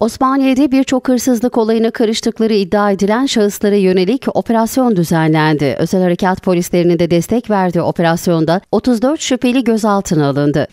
Osmaniye'de birçok hırsızlık olayına karıştıkları iddia edilen şahıslara yönelik operasyon düzenlendi. Özel harekat polislerinin de destek verdiği operasyonda 34 şüpheli gözaltına alındı.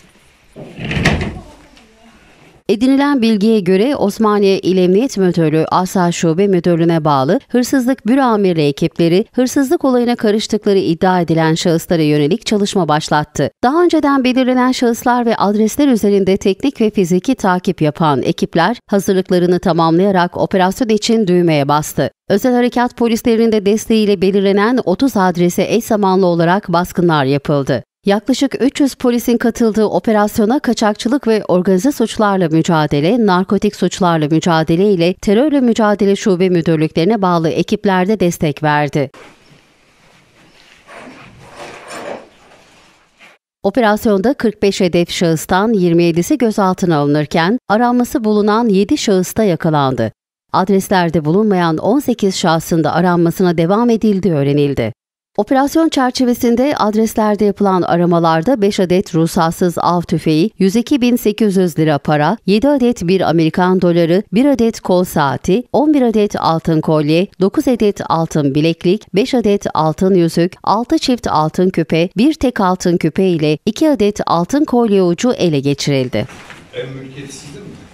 Edinilen bilgiye göre Osmaniye İl Emniyet Müdürlüğü Asayiş Şube Müdürlüğü'ne bağlı Hırsızlık Büro Amirliği ekipleri hırsızlık olayına karıştıkları iddia edilen şahıslara yönelik çalışma başlattı. Daha önceden belirlenen şahıslar ve adresler üzerinde teknik ve fiziki takip yapan ekipler hazırlıklarını tamamlayarak operasyon için düğmeye bastı. Özel harekat polislerinin de desteğiyle belirlenen 30 adrese eş zamanlı olarak baskınlar yapıldı. Yaklaşık 300 polisin katıldığı operasyona kaçakçılık ve organize suçlarla mücadele, narkotik suçlarla mücadele ile terörle mücadele şube müdürlüklerine bağlı ekiplerde destek verdi. Operasyonda 45 hedef şahıstan 27'si gözaltına alınırken aranması bulunan 7 şahıs da yakalandı. Adreslerde bulunmayan 18 şahsın da aranmasına devam edildiği öğrenildi. Operasyon çerçevesinde adreslerde yapılan aramalarda 5 adet ruhsatsız av tüfeği, 102.800 lira para, 7 adet bir Amerikan doları, 1 adet kol saati, 11 adet altın kolye, 9 adet altın bileklik, 5 adet altın yüzük, 6 çift altın küpe, 1 tek altın küpe ile 2 adet altın kolye ucu ele geçirildi. Ev mülkiyeti mi?